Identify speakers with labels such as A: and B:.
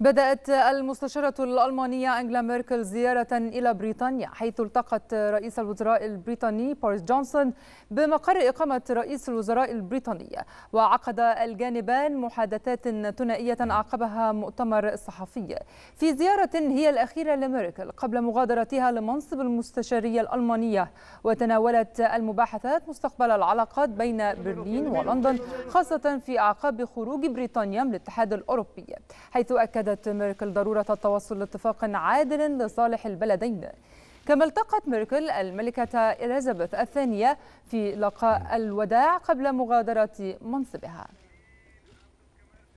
A: بدأت المستشارة الألمانية أنجلا ميركل زيارة إلى بريطانيا حيث التقت رئيس الوزراء البريطاني بوريس جونسون بمقر إقامة رئيس الوزراء البريطاني وعقد الجانبان محادثات ثنائية أعقبها مؤتمر صحفي في زيارة هي الأخيرة لميركل قبل مغادرتها لمنصب المستشارية الألمانية وتناولت المباحثات مستقبل العلاقات بين برلين ولندن خاصة في أعقاب خروج بريطانيا من الاتحاد الأوروبي حيث أكد أكدت ميركل ضرورة التوصل لاتفاق عادل لصالح البلدين كما التقت ميركل الملكة إليزابيث الثانية في لقاء الوداع قبل مغادرة منصبها